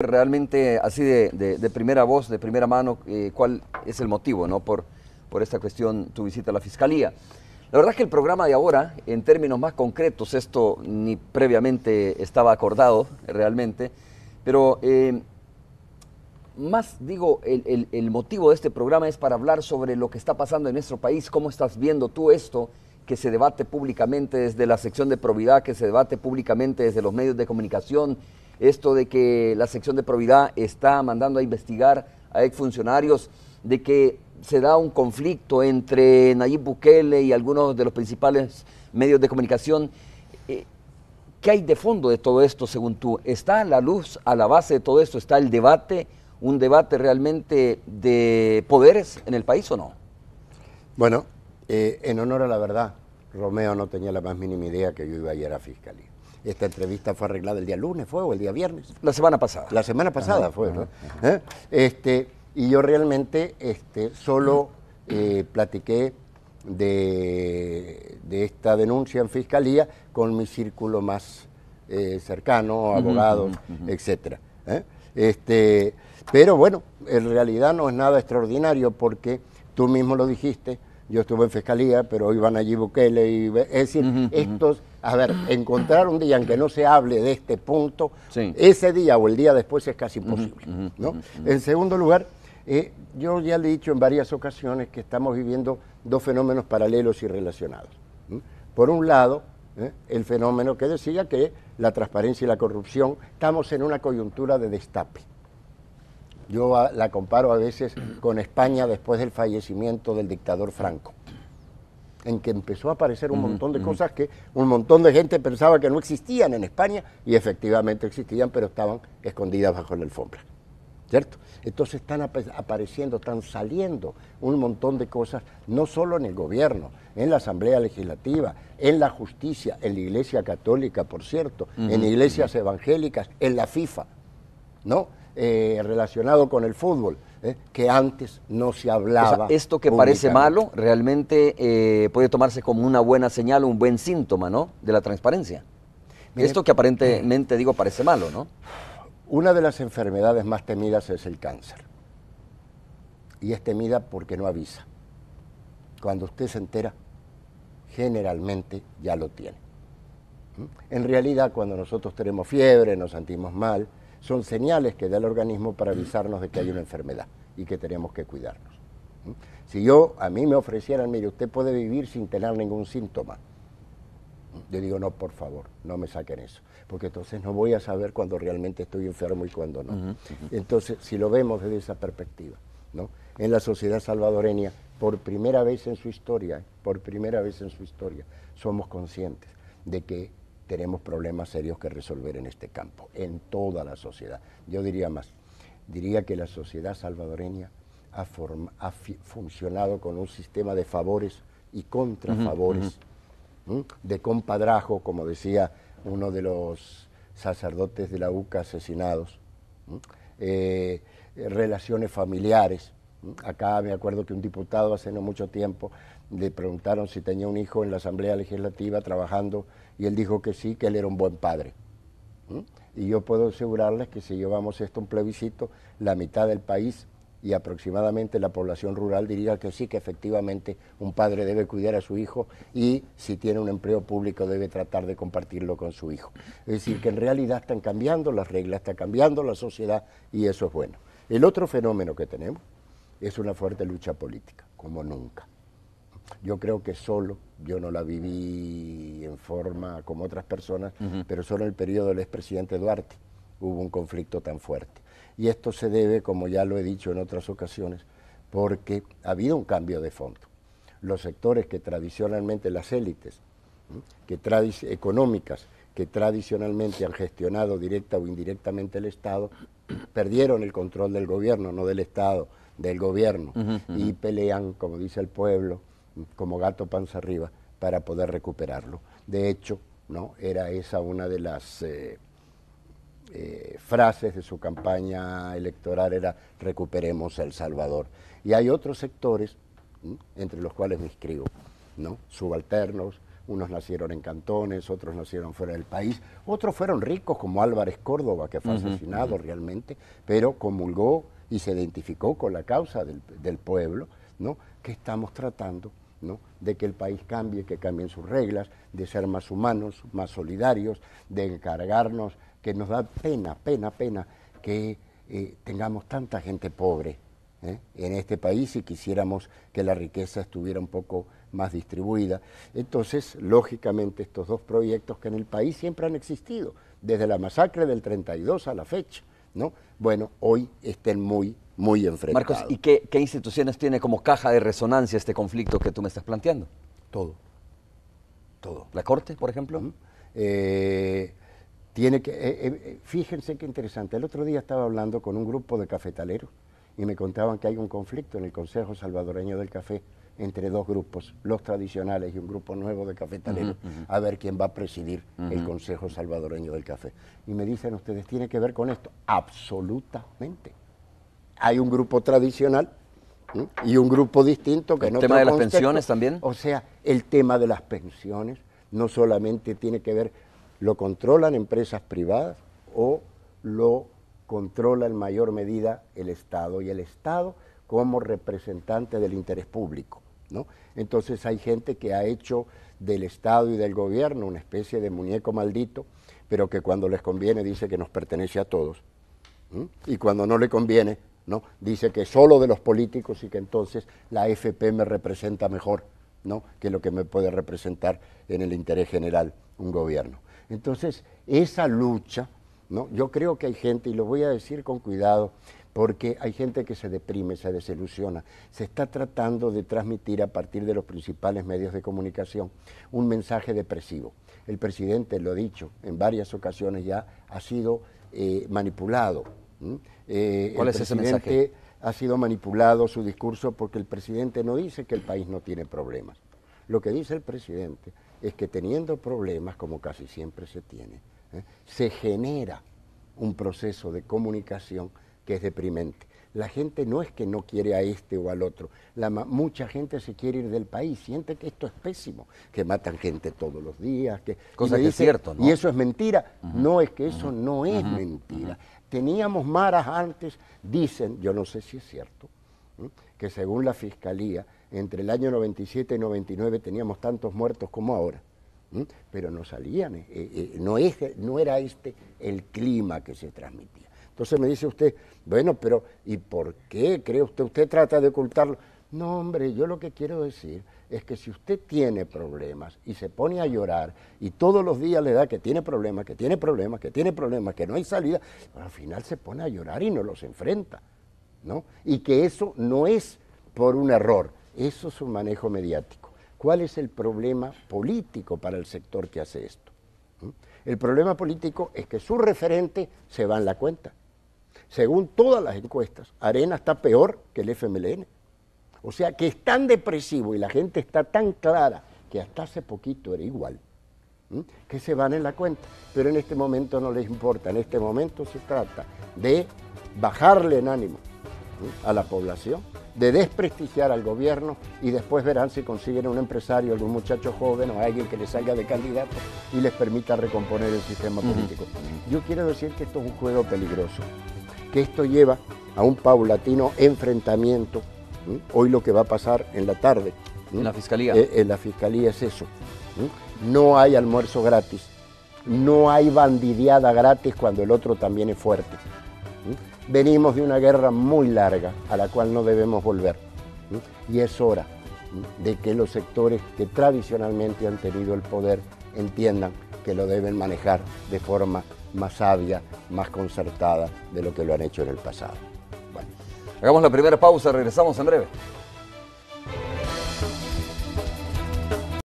Realmente así de, primera voz, de primera mano, eh, cuál es el motivo ¿no? por, por esta cuestión, tu visita a la Fiscalía. La verdad es que el programa de ahora, en términos más concretos, esto ni previamente estaba acordado realmente, pero eh, más digo, el motivo de este programa es para hablar sobre lo que está pasando en nuestro país, cómo estás viendo tú esto que se debate públicamente desde la sección de probidad, que se debate públicamente desde los medios de comunicación, esto de que la sección de probidad está mandando a investigar a exfuncionarios, de que se da un conflicto entre Nayib Bukele y algunos de los principales medios de comunicación. Eh, ¿Qué hay de fondo de todo esto, según tú? ¿Está la luz a la base de todo esto? ¿Está el debate, un debate realmente de poderes en el país o no? Bueno, eh, en honor a la verdad, Romeo no tenía la más mínima idea que yo iba a ir a fiscalía. Esta entrevista fue arreglada el día lunes, ¿fue? ¿O el día viernes? La semana pasada. La semana pasada fue, ¿Eh? Este, y yo realmente este, solo eh, platiqué de, esta denuncia en fiscalía con mi círculo más eh, cercano, abogados, etc. Este, pero bueno, en realidad no es nada extraordinario porque tú mismo lo dijiste, yo estuve en fiscalía, pero iban allí Bukele y es decir, estos, a ver, encontrar un día en que no se hable de este punto, ese día o el día después es casi imposible. ¿no? En segundo lugar, eh, yo ya le he dicho en varias ocasiones que estamos viviendo dos fenómenos paralelos y relacionados. Por un lado, ¿eh? el fenómeno que decía que la transparencia y la corrupción, estamos en una coyuntura de destape. Yo la comparo a veces con España después del fallecimiento del dictador Franco, en que empezó a aparecer un montón de cosas que un montón de gente pensaba que no existían en España y efectivamente existían, pero estaban escondidas bajo la alfombra. ¿Cierto? Entonces están apareciendo, están saliendo un montón de cosas, no solo en el gobierno, en la Asamblea Legislativa, en la justicia, en la Iglesia Católica, por cierto, en iglesias evangélicas, en la FIFA, ¿no? Eh, relacionado con el fútbol, eh, que antes no se hablaba. esto que parece malo realmente eh, puede tomarse como una buena señal, un buen síntoma, ¿no? De la transparencia. esto que aparentemente, digo, parece malo, ¿no? Una de las enfermedades más temidas es el cáncer. Y es temida porque no avisa. Cuando usted se entera, generalmente ya lo tiene. ¿Mm? En realidad, cuando nosotros tenemos fiebre, nos sentimos mal, son señales que da el organismo para mm. avisarnos de que hay una enfermedad y que tenemos que cuidarnos. Si yo, a mí me ofrecieran, mire, usted puede vivir sin tener ningún síntoma. Yo digo, no, por favor, no me saquen eso, porque entonces no voy a saber cuando realmente estoy enfermo y cuando no. Entonces, si lo vemos desde esa perspectiva, ¿no? En la sociedad salvadoreña, por primera vez en su historia, por primera vez en su historia, somos conscientes de que tenemos problemas serios que resolver en este campo, en toda la sociedad. Yo diría más, diría que la sociedad salvadoreña ha, funcionado con un sistema de favores y contrafavores, de compadrajo, como decía uno de los sacerdotes de la UCA asesinados, eh, relaciones familiares, Acá me acuerdo que un diputado hace no mucho tiempo le preguntaron si tenía un hijo en la Asamblea Legislativa trabajando y él dijo que sí, que él era un buen padre. ¿Mm? Y yo puedo asegurarles que si llevamos esto a un plebiscito, la mitad del país y aproximadamente la población rural diría que sí, que efectivamente un padre debe cuidar a su hijo y si tiene un empleo público debe tratar de compartirlo con su hijo. Es decir, que en realidad están cambiando las reglas, está cambiando la sociedad y eso es bueno. El otro fenómeno que tenemos es una fuerte lucha política, como nunca. Yo creo que solo, yo no la viví en forma como otras personas, pero solo en el periodo del expresidente Duarte hubo un conflicto tan fuerte. Y esto se debe, como ya lo he dicho en otras ocasiones, porque ha habido un cambio de fondo. Los sectores que tradicionalmente, las élites que económicas que tradicionalmente han gestionado directa o indirectamente el Estado, perdieron el control del gobierno, no del Estado, del gobierno y pelean, como dice el pueblo, como gato panza arriba para poder recuperarlo. De hecho, no era esa una de las eh, eh, frases de su campaña electoral era recuperemos El Salvador. Y hay otros sectores entre los cuales me inscribo, ¿no? Subalternos, unos nacieron en cantones, otros nacieron fuera del país, otros fueron ricos como Álvarez Córdoba, que fue asesinado realmente, pero comulgó y se identificó con la causa del, pueblo, ¿no? que estamos tratando ¿no? de que el país cambie, que cambien sus reglas, de ser más humanos, más solidarios, de encargarnos, que nos da pena, pena, pena que eh, tengamos tanta gente pobre ¿eh? en este país y quisiéramos que la riqueza estuviera un poco más distribuida. Entonces, lógicamente, estos dos proyectos que en el país siempre han existido, desde la masacre del 32 a la fecha, bueno, hoy estén muy, muy enfrentados. Marcos, ¿y qué, instituciones tiene como caja de resonancia este conflicto que tú me estás planteando? Todo. Todo. ¿La Corte, por ejemplo? Eh, tiene que, eh, eh, fíjense qué interesante. El otro día estaba hablando con un grupo de cafetaleros y me contaban que hay un conflicto en el Consejo Salvadoreño del Café entre dos grupos, los tradicionales y un grupo nuevo de cafetaleros, a ver quién va a presidir el Consejo Salvadoreño del Café. Y me dicen ustedes, ¿tiene que ver con esto? Absolutamente. Hay un grupo tradicional y un grupo distinto que no... ¿El tema de las pensiones también? O sea, el tema de las pensiones no solamente tiene que ver, lo controlan empresas privadas o lo controla en mayor medida el Estado y el Estado como representante del interés público entonces hay gente que ha hecho del Estado y del gobierno una especie de muñeco maldito, pero que cuando les conviene dice que nos pertenece a todos. Y cuando no le conviene, ¿no? dice que solo de los políticos y que entonces la FP me representa mejor ¿no? que lo que me puede representar en el interés general un gobierno. Entonces, esa lucha, ¿no? yo creo que hay gente, y lo voy a decir con cuidado, porque hay gente que se deprime, se desilusiona. Se está tratando de transmitir a partir de los principales medios de comunicación un mensaje depresivo. El presidente, lo ha dicho en varias ocasiones ya, ha sido eh, manipulado. Eh, ¿Cuál es ese mensaje? Ha sido manipulado su discurso porque el presidente no dice que el país no tiene problemas. Lo que dice el presidente es que teniendo problemas, como casi siempre se tiene, ¿eh? se genera un proceso de comunicación que es deprimente. La gente no es que no quiere a este o al otro. mucha gente se quiere ir del país, siente que esto es pésimo, que matan gente todos los días. Que, Cosa es cierto, Y eso es mentira. No, es que eso no es mentira. Teníamos maras antes, dicen, yo no sé si es cierto, que según la fiscalía, entre el año 97 y 99 teníamos tantos muertos como ahora. Pero no salían, eh, eh, no, es, no era este el clima que se transmitía. Entonces me dice usted, bueno, pero ¿y por qué cree usted? Usted trata de ocultarlo. No, hombre, yo lo que quiero decir es que si usted tiene problemas y se pone a llorar y todos los días le da que tiene problemas, que tiene problemas, que tiene problemas, que no hay salida, pues al final se pone a llorar y no los enfrenta, ¿no? Y que eso no es por un error, eso es un manejo mediático. ¿Cuál es el problema político para el sector que hace esto? ¿Mm? El problema político es que su referente se va en la cuenta. Según todas las encuestas, Arena está peor que el FMLN. O sea que es tan depresivo y la gente está tan clara que hasta hace poquito era igual, que se van en la cuenta. Pero en este momento no les importa, en este momento se trata de bajarle en ánimo a la población, de desprestigiar al gobierno y después verán si consiguen un empresario, algún muchacho joven o alguien que les salga de candidato y les permita recomponer el sistema político. Yo quiero decir que esto es un juego peligroso que esto lleva a un paulatino enfrentamiento. Hoy lo que va a pasar en la tarde. ¿En la fiscalía? Eh, en la fiscalía es eso. No hay almuerzo gratis, no hay bandideada gratis cuando el otro también es fuerte. Venimos de una guerra muy larga a la cual no debemos volver. Y es hora de que los sectores que tradicionalmente han tenido el poder entiendan que lo deben manejar de forma más sabia, más concertada de lo que lo han hecho en el pasado. Bueno, hagamos la primera pausa, regresamos en breve.